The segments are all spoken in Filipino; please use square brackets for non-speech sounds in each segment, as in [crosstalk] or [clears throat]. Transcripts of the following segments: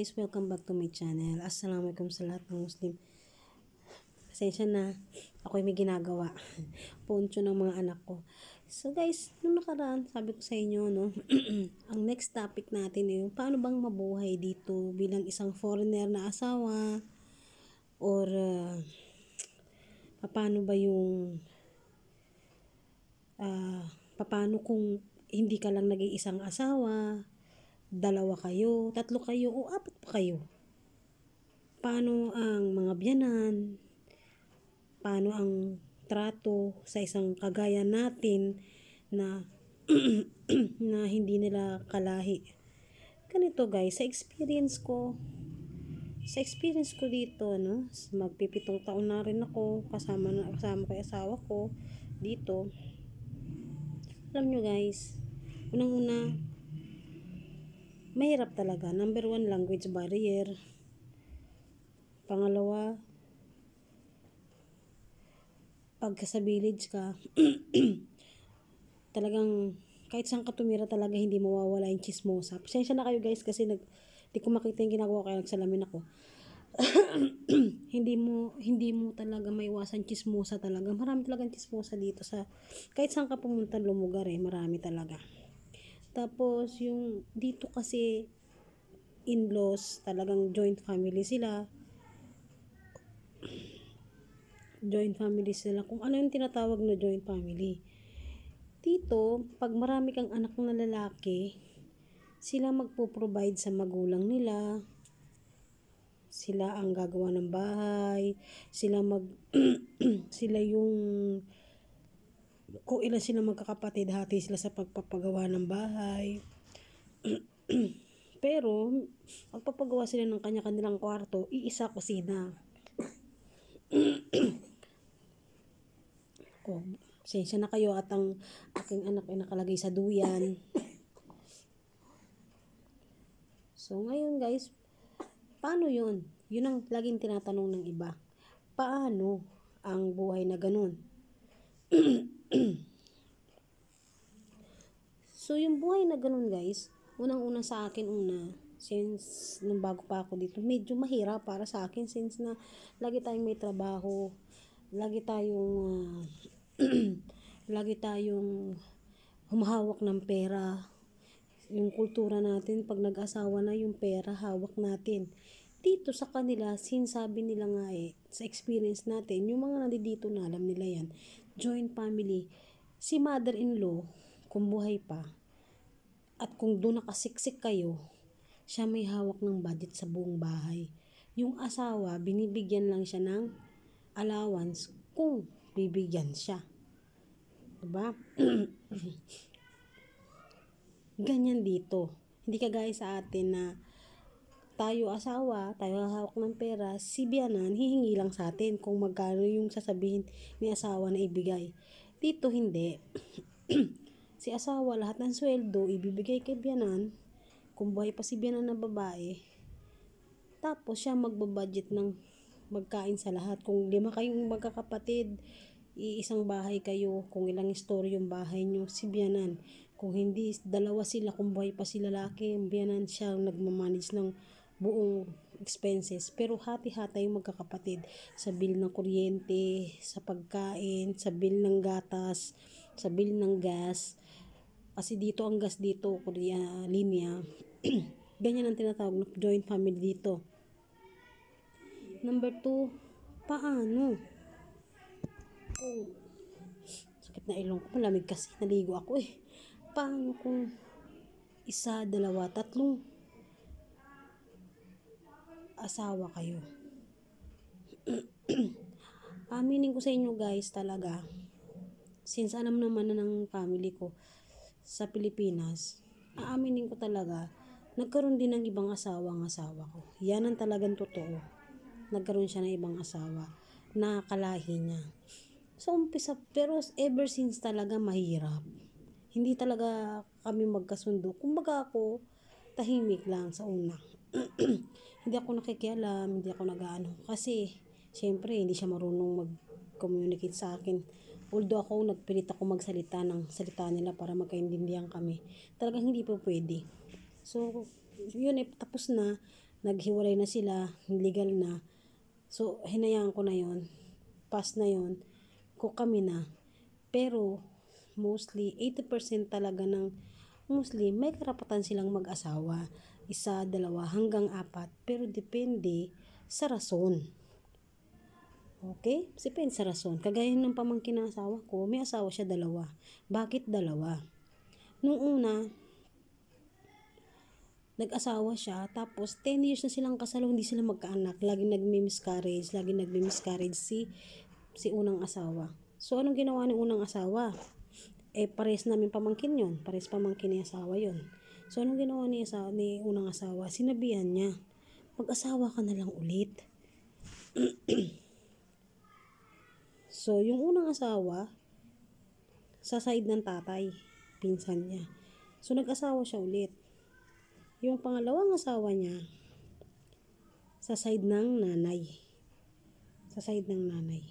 guys, welcome back to my channel. Assalamualaikum sa lahat ng Muslim. Pasensya na, ako may ginagawa. [laughs] Poncho ng mga anak ko. So guys, nung nakaraan, sabi ko sa inyo, no, [clears throat] ang next topic natin ay yung paano bang mabuhay dito bilang isang foreigner na asawa or uh, paano ba yung uh, paano kung hindi ka lang naging isang asawa dalawa kayo, tatlo kayo, o apat pa kayo. Paano ang mga biyanan, paano ang trato sa isang kagaya natin na [clears throat] na hindi nila kalahi. Ganito guys, sa experience ko, sa experience ko dito, no, magpipitong taon na rin ako, kasama na kasama kay asawa ko dito. Alam nyo guys, unang-una, mahirap talaga. Number one, language barrier. Pangalawa, pagka sa village ka, [clears throat] talagang kahit saan ka tumira talaga hindi mawawala yung chismosa. Pasensya na kayo guys kasi nag, di ko makita yung ginagawa kaya nagsalamin ako. [clears throat] hindi mo hindi mo talaga maiwasan chismosa talaga. Marami talagang chismosa dito sa kahit saan ka pumunta lumugar eh, marami talaga. Tapos, yung dito kasi in-laws, talagang joint family sila. Joint family sila. Kung ano yung tinatawag na joint family. Dito, pag marami kang anak na lalaki, sila magpo-provide sa magulang nila. Sila ang gagawa ng bahay. Sila mag [clears throat] sila yung kung ilan sila magkakapatid, hati sila sa pagpapagawa ng bahay. [clears throat] Pero, magpapagawa sila ng kanya-kanilang kwarto, iisa kusina. [clears throat] oh, sensya na kayo at ang aking anak ay nakalagay sa duyan. [clears throat] So, ngayon guys, paano yun? Yun ang laging tinatanong ng iba. Paano ang buhay na ganun? [clears throat] so, yung buhay na ganun guys, unang-una sa akin una, since nung bago pa ako dito, medyo mahirap para sa akin since na lagi tayong may trabaho, lagi tayong uh, [clears throat] lagi tayong humahawak ng pera. Yung kultura natin, pag nag-asawa na yung pera, hawak natin. Dito sa kanila, sinasabi nila nga eh, sa experience natin, yung mga nandito na, alam nila yan, joint family. Si mother-in-law, kung buhay pa, at kung doon nakasiksik kayo, siya may hawak ng budget sa buong bahay. Yung asawa, binibigyan lang siya ng allowance kung bibigyan siya. Diba? [clears throat] Ganyan dito. Hindi ka guys sa atin na tayo asawa, tayo hawak ng pera, si Bianan hihingi lang sa atin kung magkano yung sasabihin ni asawa na ibigay. Dito hindi. [clears throat] si asawa lahat ng sweldo ibibigay kay Bianan. kung buhay pa si Bianan na babae. Tapos siya magbabudget ng magkain sa lahat. Kung lima kayong magkakapatid, iisang bahay kayo, kung ilang story yung bahay nyo, si Bianan. Kung hindi, dalawa sila, kung buhay pa si lalaki, biyanan siya nagmamanage ng buong expenses. Pero hati-hati yung magkakapatid sa bill ng kuryente, sa pagkain, sa bill ng gatas, sa bill ng gas. Kasi dito ang gas dito, Korea, linya. [clears throat] Ganyan ang tinatawag ng joint family dito. Number two, paano? Kung, oh, sakit na ilong ko, malamig kasi, naligo ako eh. Paano kung isa, dalawa, tatlong asawa kayo. [clears throat] Aminin ko sa inyo guys talaga, since alam naman na ng family ko sa Pilipinas, aaminin ko talaga, nagkaroon din ng ibang asawa ang asawa ko. Yan ang talagang totoo. Nagkaroon siya ng ibang asawa na kalahi niya. So, umpisa, pero ever since talaga mahirap. Hindi talaga kami magkasundo. Kumbaga ako, tahimik lang sa unang. [clears throat] hindi ako nakikialam, hindi ako nag-ano. Kasi, syempre, hindi siya marunong mag-communicate sa akin. Although ako, nagpilit ako magsalita ng salita nila para magkaintindihan kami. Talagang hindi pa pwede. So, yun eh, tapos na. Naghiwalay na sila, legal na. So, hinayaan ko na yon Pass na yon ko kami na. Pero, mostly, 80% talaga ng Muslim, may karapatan silang mag-asawa isa, dalawa, hanggang apat. Pero depende sa rason. Okay? Depende sa rason. Kagaya ng pamangkin ng asawa ko, may asawa siya dalawa. Bakit dalawa? Noong una, nag-asawa siya, tapos 10 years na silang kasal, hindi sila magkaanak. Lagi nagmi-miscarriage, lagi nagmi-miscarriage si, si unang asawa. So, anong ginawa ng unang asawa? eh pares namin pamangkin yon pares pamangkin ni asawa yon so anong ginawa ni, asawa, ni unang asawa sinabihan niya mag-asawa ka na lang ulit [clears throat] so yung unang asawa sa side ng tatay pinsan niya so nag-asawa siya ulit yung pangalawang asawa niya sa side ng nanay sa side ng nanay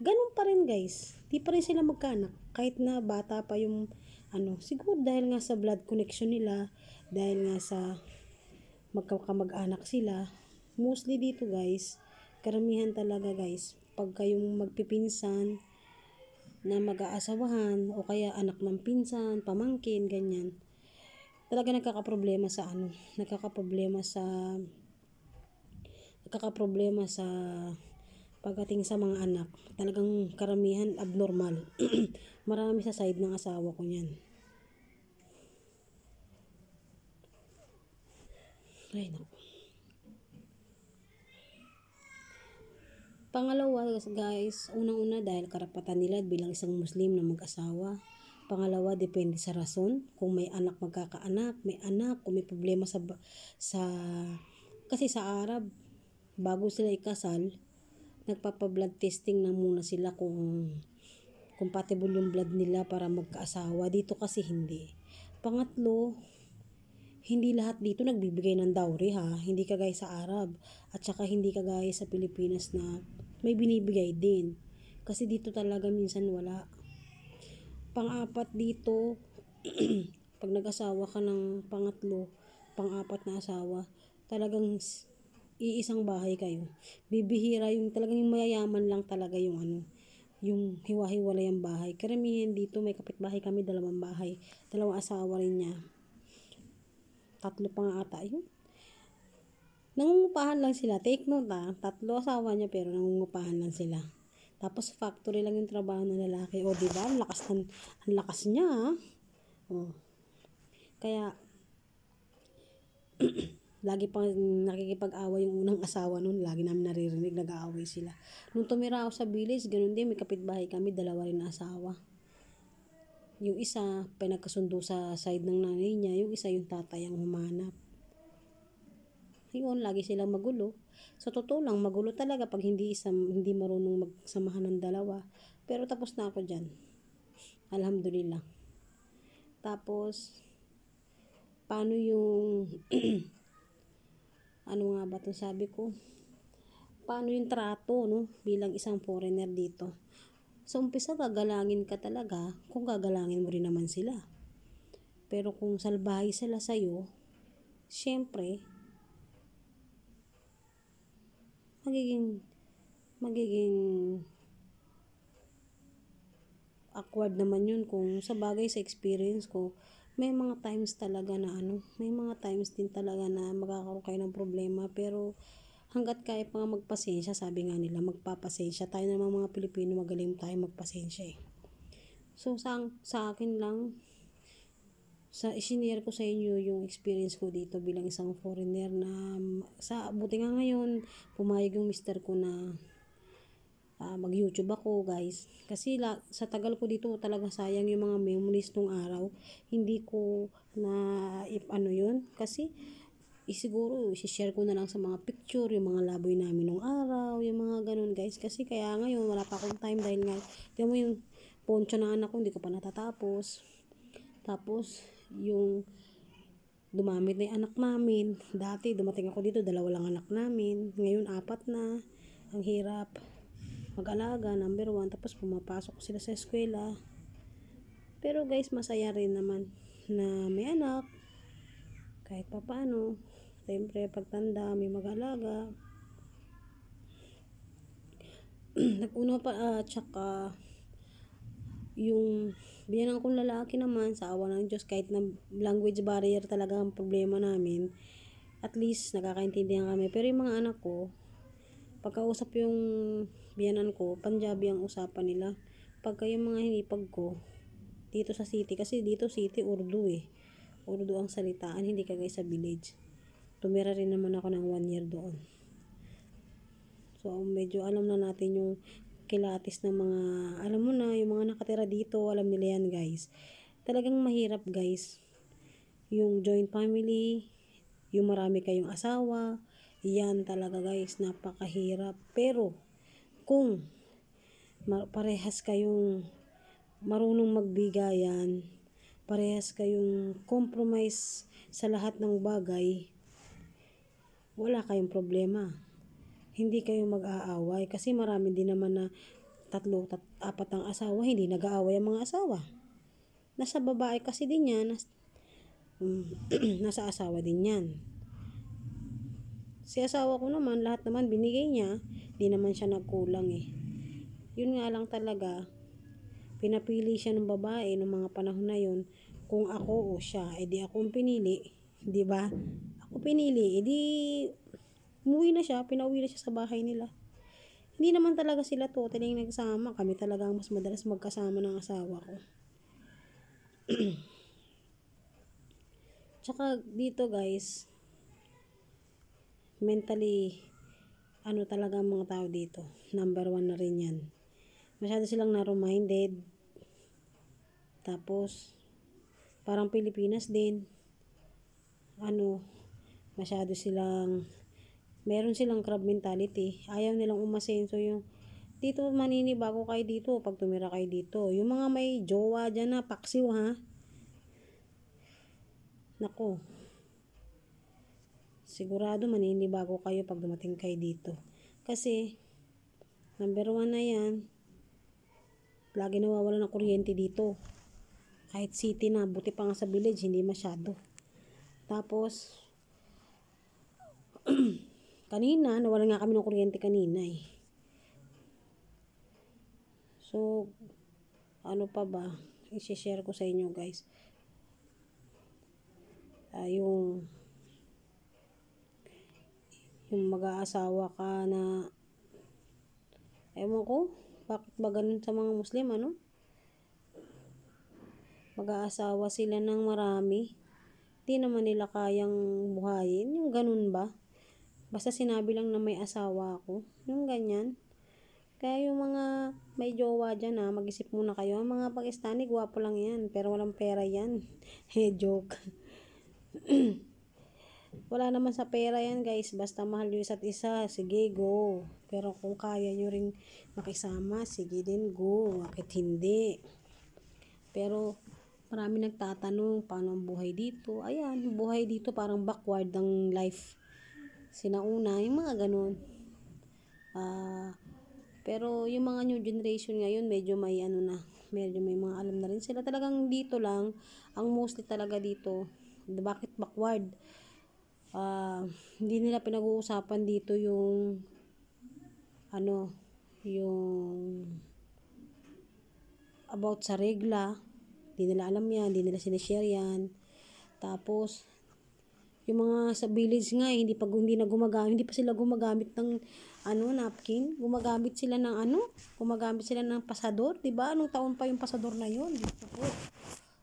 ganun pa rin guys di pa rin sila magkanak kahit na bata pa yung ano, siguro dahil nga sa blood connection nila, dahil nga sa magkakamag-anak sila, mostly dito guys, karamihan talaga guys, pag kayong magpipinsan na mag-aasawahan o kaya anak ng pinsan, pamangkin, ganyan, talaga nagkakaproblema sa ano, nagkakaproblema sa nagkakaproblema sa pagdating sa mga anak. Talagang karamihan abnormal. [clears throat] Marami sa side ng asawa ko niyan. Ay, Pangalawa, guys, unang-una dahil karapatan nila bilang isang Muslim na mag-asawa. Pangalawa, depende sa rason. Kung may anak, magkakaanak, may anak, kung may problema sa, sa kasi sa Arab, bago sila ikasal, nagpapa-blood testing na muna sila kung compatible yung blood nila para magkaasawa. Dito kasi hindi. Pangatlo, hindi lahat dito nagbibigay ng dowry ha. Hindi kagaya sa Arab at saka hindi kagaya sa Pilipinas na may binibigay din. Kasi dito talaga minsan wala. Pang-apat dito, [clears throat] pag nag-asawa ka ng pangatlo, pang-apat na asawa, talagang iisang bahay kayo. Bibihira yung talagang yung mayayaman lang talaga yung ano, yung hiwa-hiwalay ang bahay. Karamihan dito may kapitbahay kami, dalawang bahay. Dalawang asawa rin niya. Tatlo pa nga ata yun. Nangungupahan lang sila. Take note ha, ah. tatlo asawa niya pero nangungupahan lang sila. Tapos factory lang yung trabaho ng lalaki. O diba, Ang lakas ng ang lakas niya. Ha? Ah. Oh. Kaya [clears throat] Lagi pang nakikipag-away yung unang asawa noon. Lagi namin naririnig, nag-aaway sila. Nung tumira ako sa village, ganun din. May kapitbahay kami, dalawa rin asawa. Yung isa, pinagkasundo sa side ng nanay niya. Yung isa, yung tatay ang humanap. Yun, lagi silang magulo. Sa totoo lang, magulo talaga pag hindi, isang, hindi marunong magsamahan ng dalawa. Pero tapos na ako dyan. Alhamdulillah. Tapos, paano yung [clears throat] ano nga ba itong sabi ko, paano yung trato no, bilang isang foreigner dito. So, umpisa gagalangin ka talaga kung gagalangin mo rin naman sila. Pero kung salbahay sila sa'yo, syempre, magiging magiging awkward naman yun kung sa bagay sa experience ko may mga times talaga na ano, may mga times din talaga na magkakaroon kayo ng problema pero hanggat kaya pa nga magpasensya, sabi nga nila, magpapasensya. Tayo naman mga Pilipino, magaling tayo magpasensya eh. So, sa, sa akin lang, sa isinare ko sa inyo yung experience ko dito bilang isang foreigner na sa buti nga ngayon pumayag yung mister ko na uh, mag-YouTube ako, guys. Kasi la, sa tagal ko dito, talaga sayang yung mga memories nung araw. Hindi ko na, if ano yun, kasi isiguro, eh, isishare ko na lang sa mga picture, yung mga laboy namin nung araw, yung mga ganun, guys. Kasi kaya ngayon, wala pa akong time dahil nga, di mo yung poncho na anak ko, hindi ko pa natatapos. Tapos, yung dumamit na yung anak namin. Dati, dumating ako dito, dalawa lang anak namin. Ngayon, apat na. Ang hirap mag-alaga, number one, tapos pumapasok sila sa eskwela. Pero guys, masaya rin naman na may anak, kahit pa paano. Siyempre, pagtanda, may mag-alaga. [clears throat] Nag-una pa, uh, tsaka, yung biyanan kong lalaki naman sa awa ng Diyos kahit na language barrier talaga ang problema namin at least nakakaintindihan kami pero yung mga anak ko pagkausap yung biyanan ko, Punjabi ang usapan nila. Pagka yung mga hinipag ko, dito sa city, kasi dito city, Urdu eh. Urdu ang salitaan, hindi kagay sa village. Tumira rin naman ako ng one year doon. So, medyo alam na natin yung kilatis ng mga, alam mo na, yung mga nakatira dito, alam nila yan guys. Talagang mahirap guys. Yung joint family, yung marami kayong asawa, yan talaga guys, napakahirap. Pero, kung parehas kayong marunong magbigayan, parehas kayong compromise sa lahat ng bagay, wala kayong problema. Hindi kayo mag-aaway kasi marami din naman na tatlo, tat, apat ang asawa, hindi nag-aaway ang mga asawa. Nasa babae kasi din yan, nas, [clears throat] nasa asawa din yan. Si asawa ko naman, lahat naman binigay niya, hindi naman siya nagkulang eh. Yun nga lang talaga, pinapili siya ng babae ng mga panahon na yun kung ako o siya, edi eh ako ang pinili, di ba? Ako pinili, edi eh umuwi na siya, pinauwi na siya sa bahay nila. Hindi naman talaga sila totally nagsama, kami talaga ang mas madalas magkasama ng asawa ko. [clears throat] Tsaka dito guys, mentally, ano talaga ang mga tao dito. Number one na rin yan. Masyado silang narrow-minded. Tapos, parang Pilipinas din. Ano, masyado silang, meron silang crab mentality. Ayaw nilang umasenso yung, dito maninibago kayo dito pag tumira kayo dito. Yung mga may jowa dyan na paksiw ha. Nako, sigurado maninibago kayo pag dumating kayo dito. Kasi, number one na yan, lagi nawawala ng kuryente dito. Kahit city na, buti pa nga sa village, hindi masyado. Tapos, [clears throat] kanina, nawala nga kami ng kuryente kanina eh. So, ano pa ba? I-share ko sa inyo guys. Uh, yung yung mag-aasawa ka na ewan ko bakit ba ganun sa mga muslim ano mag-aasawa sila ng marami di naman nila kayang buhayin yung ganun ba basta sinabi lang na may asawa ako yung ganyan kaya yung mga may jowa dyan ha, mag-isip muna kayo. Ang mga Pakistani, gwapo lang yan. Pero walang pera yan. He, [laughs] joke. [clears throat] Wala naman sa pera yan guys. Basta mahal nyo isa't isa, sige go. Pero kung kaya nyo rin makisama, sige din go. Bakit hindi? Pero marami nagtatanong paano ang buhay dito. Ayan, buhay dito parang backward ng life. Sinauna, yung mga ganun. Ah... Uh, pero yung mga new generation ngayon, medyo may ano na, medyo may mga alam na rin sila. Talagang dito lang, ang mostly talaga dito, bakit backward? uh, hindi nila pinag-uusapan dito yung ano yung about sa regla hindi nila alam yan hindi nila sinishare yan tapos yung mga sa village nga eh, hindi pa hindi na gumagamit hindi pa sila gumagamit ng ano napkin gumagamit sila ng ano gumagamit sila ng pasador di ba anong taon pa yung pasador na yun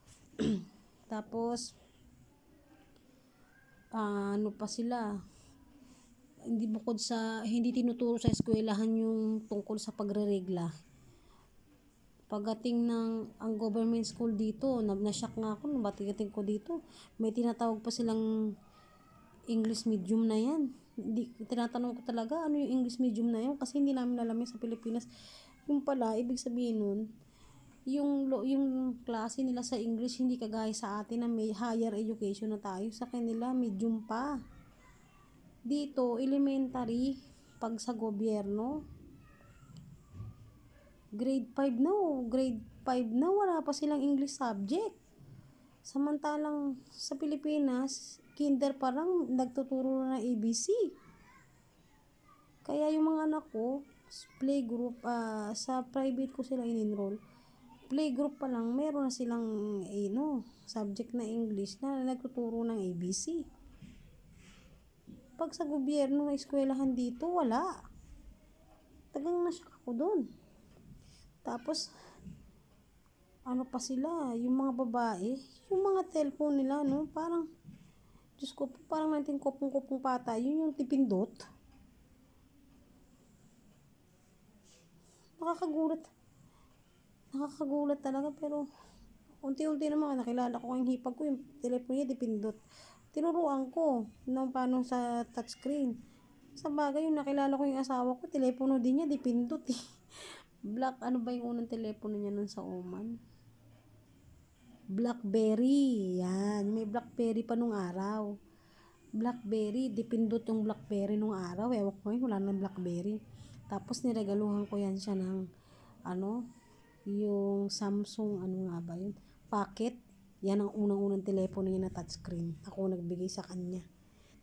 [clears throat] tapos uh, ano pa sila hindi bukod sa hindi tinuturo sa eskwelahan yung tungkol sa pagreregla pagating ng ang government school dito nagnasyak nga ako nung batigating ko dito may tinatawag pa silang English medium na yan hindi, tinatanong ko talaga ano yung English medium na yan kasi hindi namin alam sa Pilipinas yung pala ibig sabihin nun yung yung klase nila sa English hindi kagaya sa atin na may higher education na tayo sa kanila medium pa dito elementary pag sa gobyerno grade 5 na no, oh. grade 5 na wala pa silang English subject samantalang sa Pilipinas kinder parang nagtuturo na ng ABC kaya yung mga anak ko playgroup uh, ah, sa private ko sila in-enroll playgroup pa lang, meron na silang, eh, no, subject na English na nagtuturo ng ABC. Pag sa gobyerno na eskwelahan dito, wala. Tagang na ako doon. Tapos, ano pa sila, yung mga babae, yung mga telepon nila, no, parang, Diyos ko parang natin kopong-kopong pata, yun yung tipindot. Nakakagulat nakakagulat talaga pero unti-unti naman nakilala ko yung hipag ko yung telepono niya dipindot tinuruan ko nung paano sa touchscreen sa bagay yung nakilala ko yung asawa ko telepono din niya dipindot eh [laughs] black ano ba yung unang telepono niya nun sa Oman blackberry yan may blackberry pa nung araw blackberry dipindot yung blackberry nung araw ewan ko yun wala nang blackberry tapos niregaluhan ko yan siya ng ano yung Samsung, ano nga ba yun? Pocket. Yan ang unang-unang telepono niya na touchscreen. Ako nagbigay sa kanya.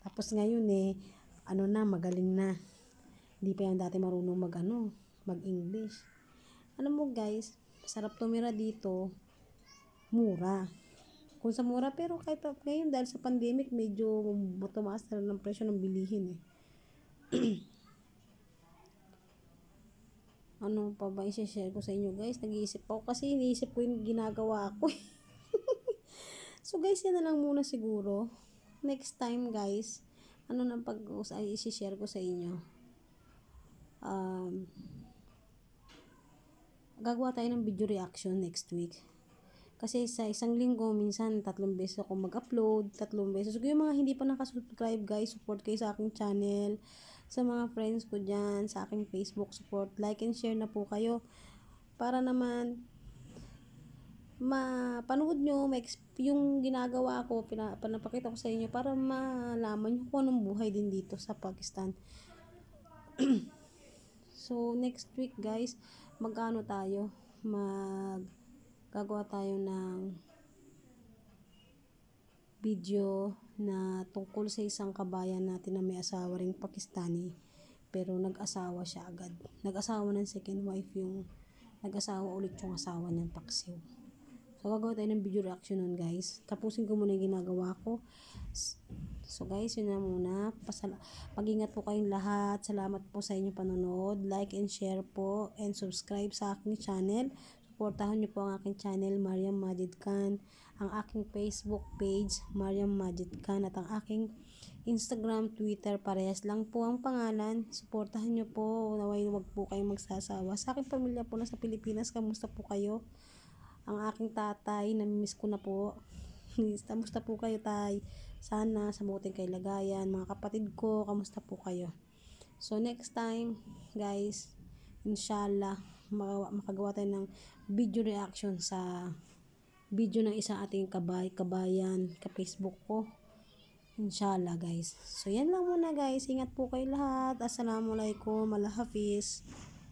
Tapos ngayon eh, ano na, magaling na. Hindi pa yan dati marunong mag ano, mag-English. Alam mo guys, sarap tumira dito. Mura. Kung sa mura, pero kahit pa ngayon dahil sa pandemic, medyo tumaas na ng presyo ng bilihin eh. [clears throat] ano pa ba isi-share ko sa inyo guys. Nag-iisip ako kasi iniisip ko yung ginagawa ko. Eh. [laughs] so guys, yan na lang muna siguro. Next time guys, ano na pag ay isi-share ko sa inyo. Um, gagawa tayo ng video reaction next week. Kasi sa isang linggo, minsan tatlong beses ako mag-upload, tatlong beses. So, yung mga hindi pa nakasubscribe, guys, support kayo sa aking channel sa mga friends ko dyan, sa aking Facebook support. Like and share na po kayo para naman mapanood nyo yung ginagawa ko, pina, ko sa inyo para malaman nyo kung anong buhay din dito sa Pakistan. [clears throat] so, next week guys, magano tayo? Mag gagawa tayo ng video na tungkol sa isang kabayan natin na may asawa ring Pakistani pero nag-asawa siya agad. Nag-asawa ng second wife yung nag-asawa ulit yung asawa niyang paksiw. So, gagawa tayo ng video reaction nun, guys. Tapusin ko muna yung ginagawa ko. So, guys, yun na muna. Pasala Pag-ingat po kayong lahat. Salamat po sa inyong panonood. Like and share po. And subscribe sa aking channel. Supportahan niyo po ang aking channel, Mariam Majid Khan ang aking Facebook page, Mariam Majid Khan, at ang aking Instagram, Twitter, parehas lang po ang pangalan. Suportahan nyo po, naway wag po kayong magsasawa. Sa aking pamilya po na sa Pilipinas, kamusta po kayo? Ang aking tatay, namimiss ko na po. [laughs] kamusta po kayo tay? Sana, sabutin kayo lagayan. Mga kapatid ko, kamusta po kayo? So, next time, guys, inshallah, makagawa tayo ng video reaction sa video ng isa ating kabay, kabayan, ka-Facebook ko. Inshallah guys. So yan lang muna guys. Ingat po kayo lahat. Assalamualaikum. Allah